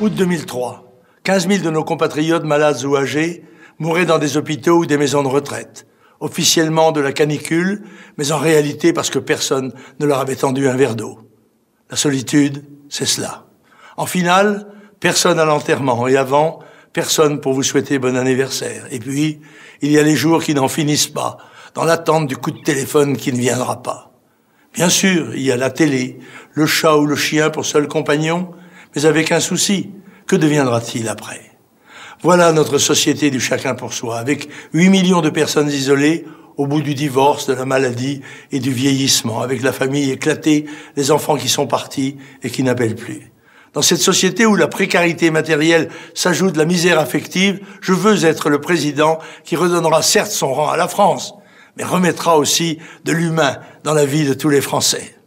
Août 2003, 15 000 de nos compatriotes malades ou âgés mouraient dans des hôpitaux ou des maisons de retraite, officiellement de la canicule, mais en réalité parce que personne ne leur avait tendu un verre d'eau. La solitude, c'est cela. En finale, personne à l'enterrement et avant, personne pour vous souhaiter bon anniversaire. Et puis, il y a les jours qui n'en finissent pas, dans l'attente du coup de téléphone qui ne viendra pas. Bien sûr, il y a la télé, le chat ou le chien pour seul compagnon, mais avec un souci. Que deviendra-t-il après Voilà notre société du chacun pour soi, avec 8 millions de personnes isolées au bout du divorce, de la maladie et du vieillissement, avec la famille éclatée, les enfants qui sont partis et qui n'appellent plus. Dans cette société où la précarité matérielle s'ajoute la misère affective, je veux être le président qui redonnera certes son rang à la France, mais remettra aussi de l'humain dans la vie de tous les Français.